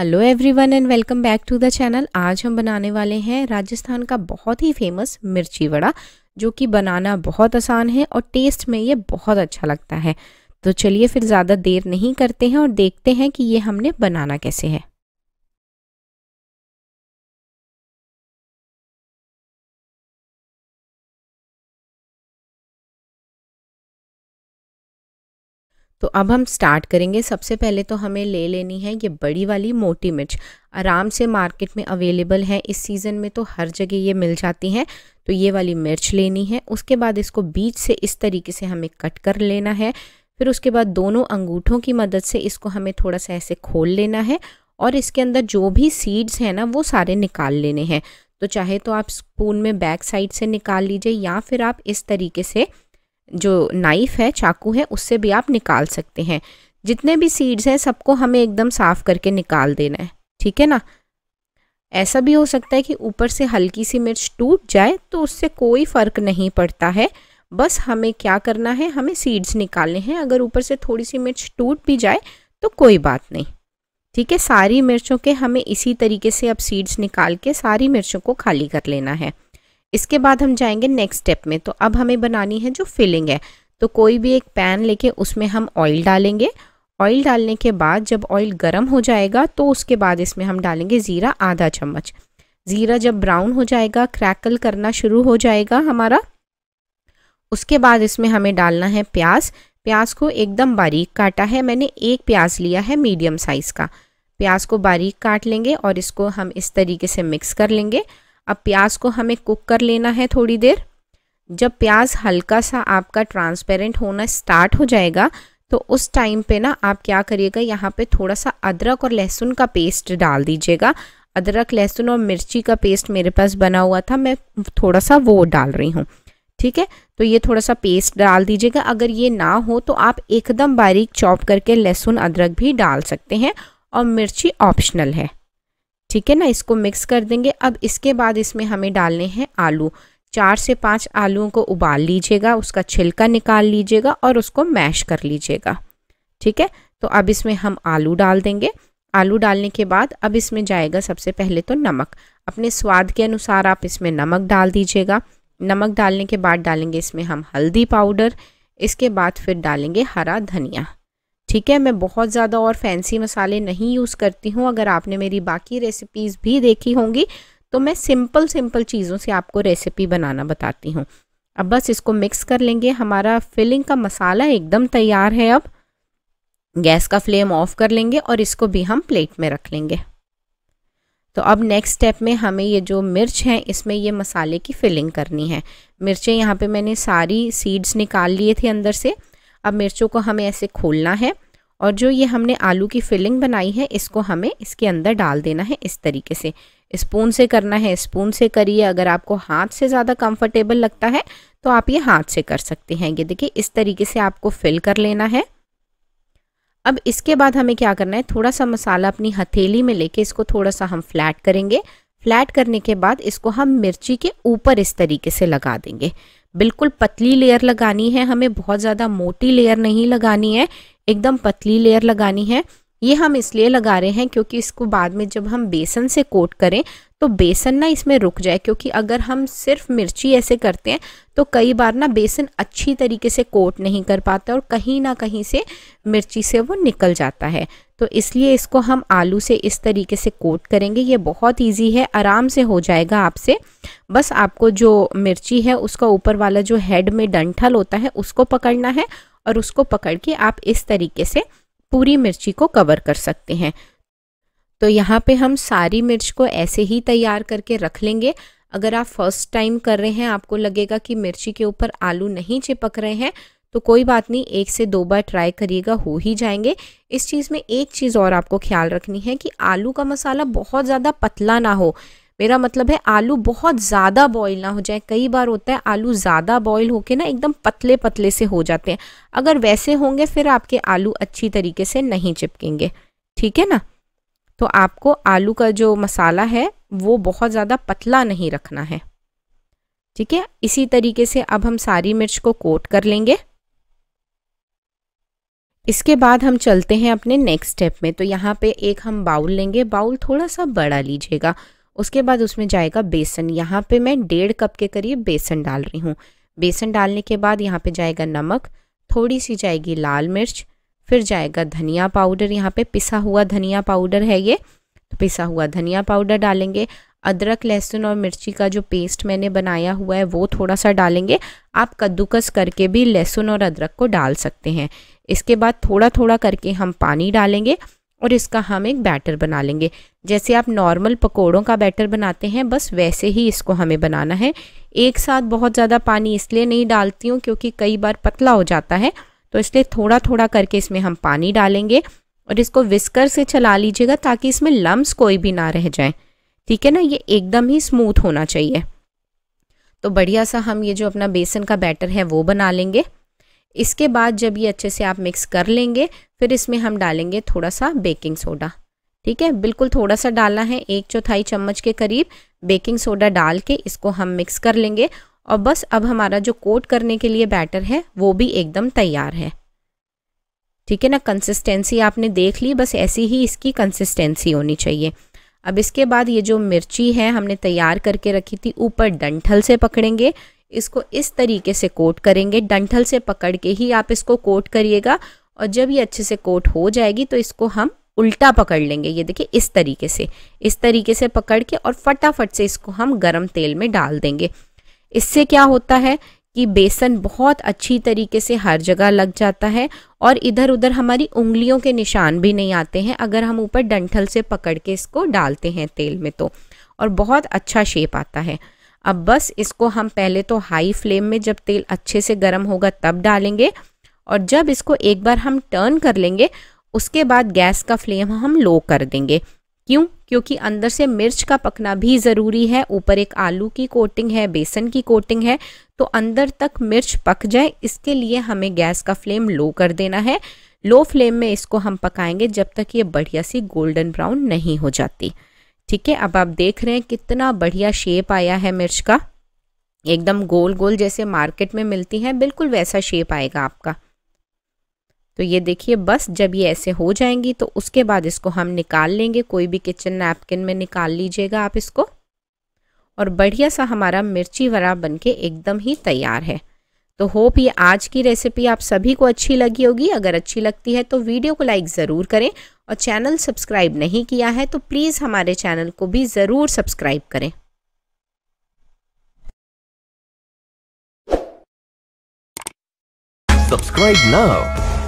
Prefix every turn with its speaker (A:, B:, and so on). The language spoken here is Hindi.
A: hello everyone and welcome back to the channel आज हम बनाने वाले हैं राजस्थान का बहुत ही फेमस मिर्ची वड़ा जो कि बनाना बहुत आसान है और टेस्ट में ये बहुत अच्छा लगता है तो चलिए फिर ज़्यादा देर नहीं करते हैं और देखते हैं कि ये हमने बनाना कैसे है तो अब हम स्टार्ट करेंगे सबसे पहले तो हमें ले लेनी है ये बड़ी वाली मोटी मिर्च आराम से मार्केट में अवेलेबल है इस सीज़न में तो हर जगह ये मिल जाती हैं तो ये वाली मिर्च लेनी है उसके बाद इसको बीच से इस तरीके से हमें कट कर लेना है फिर उसके बाद दोनों अंगूठों की मदद से इसको हमें थोड़ा सा ऐसे खोल लेना है और इसके अंदर जो भी सीड्स हैं ना वो सारे निकाल लेने हैं तो चाहे तो आप स्पून में बैक साइड से निकाल लीजिए या फिर आप इस तरीके से जो नाइफ़ है चाकू है उससे भी आप निकाल सकते हैं जितने भी सीड्स हैं सबको हमें एकदम साफ़ करके निकाल देना है ठीक है ना ऐसा भी हो सकता है कि ऊपर से हल्की सी मिर्च टूट जाए तो उससे कोई फ़र्क नहीं पड़ता है बस हमें क्या करना है हमें सीड्स निकालने हैं अगर ऊपर से थोड़ी सी मिर्च टूट भी जाए तो कोई बात नहीं ठीक है सारी मिर्चों के हमें इसी तरीके से अब सीड्स निकाल के सारी मिर्चों को खाली कर लेना है इसके बाद हम जाएंगे नेक्स्ट स्टेप में तो अब हमें बनानी है जो फिलिंग है तो कोई भी एक पैन लेके उसमें हम ऑयल डालेंगे ऑयल डालने के बाद जब ऑयल गर्म हो जाएगा तो उसके बाद इसमें हम डालेंगे ज़ीरा आधा चम्मच ज़ीरा जब ब्राउन हो जाएगा क्रैकल करना शुरू हो जाएगा हमारा उसके बाद इसमें हमें डालना है प्याज प्याज को एकदम बारीक काटा है मैंने एक प्याज लिया है मीडियम साइज़ का प्याज को बारीक काट लेंगे और इसको हम इस तरीके से मिक्स कर लेंगे अब प्याज को हमें कुक कर लेना है थोड़ी देर जब प्याज हल्का सा आपका ट्रांसपेरेंट होना स्टार्ट हो जाएगा तो उस टाइम पे ना आप क्या करिएगा यहाँ पे थोड़ा सा अदरक और लहसुन का पेस्ट डाल दीजिएगा अदरक लहसुन और मिर्ची का पेस्ट मेरे पास बना हुआ था मैं थोड़ा सा वो डाल रही हूँ ठीक है तो ये थोड़ा सा पेस्ट डाल दीजिएगा अगर ये ना हो तो आप एकदम बारीक चॉप करके लहसुन अदरक भी डाल सकते हैं और मिर्ची ऑप्शनल है ठीक है ना इसको मिक्स कर देंगे अब इसके बाद इसमें हमें डालने हैं आलू चार से पाँच आलूओं को उबाल लीजिएगा उसका छिलका निकाल लीजिएगा और उसको मैश कर लीजिएगा ठीक है तो अब इसमें हम आलू डाल देंगे आलू डालने के बाद अब इसमें जाएगा सबसे पहले तो नमक अपने स्वाद के अनुसार आप इसमें नमक डाल दीजिएगा नमक डालने के बाद डालेंगे इसमें हम हल्दी पाउडर इसके बाद फिर डालेंगे हरा धनिया ठीक है मैं बहुत ज़्यादा और फैंसी मसाले नहीं यूज़ करती हूँ अगर आपने मेरी बाकी रेसिपीज़ भी देखी होंगी तो मैं सिंपल सिंपल चीज़ों से आपको रेसिपी बनाना बताती हूँ अब बस इसको मिक्स कर लेंगे हमारा फिलिंग का मसाला एकदम तैयार है अब गैस का फ्लेम ऑफ कर लेंगे और इसको भी हम प्लेट में रख लेंगे तो अब नेक्स्ट स्टेप में हमें ये जो मिर्च है इसमें ये मसाले की फिलिंग करनी है मिर्चें यहाँ पे मैंने सारी सीड्स निकाल लिए थे अंदर से अब मिर्चों को हमें ऐसे खोलना है और जो ये हमने आलू की फिलिंग बनाई है इसको हमें इसके अंदर डाल देना है इस तरीके से स्पून से करना है स्पून से करिए अगर आपको हाथ से ज़्यादा कंफर्टेबल लगता है तो आप ये हाथ से कर सकते हैं ये देखिए इस तरीके से आपको फिल कर लेना है अब इसके बाद हमें क्या करना है थोड़ा सा मसाला अपनी हथेली में लेके इसको थोड़ा सा हम फ्लैट करेंगे फ्लैट करने के बाद इसको हम मिर्ची के ऊपर इस तरीके से लगा देंगे बिल्कुल पतली लेयर लगानी है हमें बहुत ज़्यादा मोटी लेयर नहीं लगानी है एकदम पतली लेयर लगानी है ये हम इसलिए लगा रहे हैं क्योंकि इसको बाद में जब हम बेसन से कोट करें तो बेसन ना इसमें रुक जाए क्योंकि अगर हम सिर्फ मिर्ची ऐसे करते हैं तो कई बार ना बेसन अच्छी तरीके से कोट नहीं कर पाता और कहीं ना कहीं से मिर्ची से वो निकल जाता है तो इसलिए इसको हम आलू से इस तरीके से कोट करेंगे ये बहुत इजी है आराम से हो जाएगा आपसे बस आपको जो मिर्ची है उसका ऊपर वाला जो हेड में डंठल होता है उसको पकड़ना है और उसको पकड़ के आप इस तरीके से पूरी मिर्ची को कवर कर सकते हैं तो यहाँ पे हम सारी मिर्च को ऐसे ही तैयार करके रख लेंगे अगर आप फर्स्ट टाइम कर रहे हैं आपको लगेगा कि मिर्ची के ऊपर आलू नहीं चिपक रहे हैं तो कोई बात नहीं एक से दो बार ट्राई करिएगा हो ही जाएंगे इस चीज़ में एक चीज़ और आपको ख्याल रखनी है कि आलू का मसाला बहुत ज़्यादा पतला ना हो मेरा मतलब है आलू बहुत ज़्यादा बॉईल ना हो जाए कई बार होता है आलू ज़्यादा बॉईल होके ना एकदम पतले पतले से हो जाते हैं अगर वैसे होंगे फिर आपके आलू अच्छी तरीके से नहीं चिपकेंगे ठीक है ना तो आपको आलू का जो मसाला है वो बहुत ज़्यादा पतला नहीं रखना है ठीक है इसी तरीके से अब हम सारी मिर्च को कोट कर लेंगे इसके बाद हम चलते हैं अपने नेक्स्ट स्टेप में तो यहाँ पे एक हम बाउल लेंगे बाउल थोड़ा सा बड़ा लीजिएगा उसके बाद उसमें जाएगा बेसन यहाँ पे मैं डेढ़ कप के करीब बेसन डाल रही हूँ बेसन डालने के बाद यहाँ पे जाएगा नमक थोड़ी सी जाएगी लाल मिर्च फिर जाएगा धनिया पाउडर यहाँ पे पिसा हुआ धनिया पाउडर है ये तो पिसा हुआ धनिया पाउडर डालेंगे अदरक लहसुन और मिर्ची का जो पेस्ट मैंने बनाया हुआ है वो थोड़ा सा डालेंगे आप कद्दूकस करके भी लहसुन और अदरक को डाल सकते हैं इसके बाद थोड़ा थोड़ा करके हम पानी डालेंगे और इसका हम एक बैटर बना लेंगे जैसे आप नॉर्मल पकोड़ों का बैटर बनाते हैं बस वैसे ही इसको हमें बनाना है एक साथ बहुत ज़्यादा पानी इसलिए नहीं डालती हूँ क्योंकि कई बार पतला हो जाता है तो इसलिए थोड़ा थोड़ा करके इसमें हम पानी डालेंगे और इसको विस्कर से चला लीजिएगा ताकि इसमें लम्स कोई भी ना रह जाएँ ठीक है ना ये एकदम ही स्मूथ होना चाहिए तो बढ़िया सा हम ये जो अपना बेसन का बैटर है वो बना लेंगे इसके बाद जब ये अच्छे से आप मिक्स कर लेंगे फिर इसमें हम डालेंगे थोड़ा सा बेकिंग सोडा ठीक है बिल्कुल थोड़ा सा डालना है एक चौथाई चम्मच के करीब बेकिंग सोडा डाल के इसको हम मिक्स कर लेंगे और बस अब हमारा जो कोट करने के लिए बैटर है वो भी एकदम तैयार है ठीक है ना कंसिस्टेंसी आपने देख ली बस ऐसी ही इसकी कंसिस्टेंसी होनी चाहिए अब इसके बाद ये जो मिर्ची है हमने तैयार करके रखी थी ऊपर डंठल से पकड़ेंगे इसको इस तरीके से कोट करेंगे डंठल से पकड़ के ही आप इसको कोट करिएगा और जब ये अच्छे से कोट हो जाएगी तो इसको हम उल्टा पकड़ लेंगे ये देखिए इस तरीके से इस तरीके से पकड़ के और फटाफट से इसको हम गरम तेल में डाल देंगे इससे क्या होता है कि बेसन बहुत अच्छी तरीके से हर जगह लग जाता है और इधर उधर हमारी उंगलियों के निशान भी नहीं आते हैं अगर हम ऊपर डंठल से पकड़ के इसको डालते हैं तेल में तो और बहुत अच्छा शेप आता है अब बस इसको हम पहले तो हाई फ्लेम में जब तेल अच्छे से गर्म होगा तब डालेंगे और जब इसको एक बार हम टर्न कर लेंगे उसके बाद गैस का फ्लेम हम लो कर देंगे क्यों क्योंकि अंदर से मिर्च का पकना भी ज़रूरी है ऊपर एक आलू की कोटिंग है बेसन की कोटिंग है तो अंदर तक मिर्च पक जाए इसके लिए हमें गैस का फ्लेम लो कर देना है लो फ्लेम में इसको हम पकाएंगे जब तक ये बढ़िया सी गोल्डन ब्राउन नहीं हो जाती ठीक है अब आप देख रहे हैं कितना बढ़िया शेप आया है मिर्च का एकदम गोल गोल जैसे मार्केट में मिलती है बिल्कुल वैसा शेप आएगा आपका तो ये देखिए बस जब ये ऐसे हो जाएंगी तो उसके बाद इसको हम निकाल लेंगे कोई भी किचन नैपकिन में निकाल लीजिएगा आप इसको और बढ़िया सा हमारा मिर्ची वड़ा बनके एकदम ही तैयार है तो होप ये आज की रेसिपी आप सभी को अच्छी लगी होगी अगर अच्छी लगती है तो वीडियो को लाइक ज़रूर करें और चैनल सब्सक्राइब नहीं किया है तो प्लीज़ हमारे चैनल को भी ज़रूर सब्सक्राइब करें Subscribe now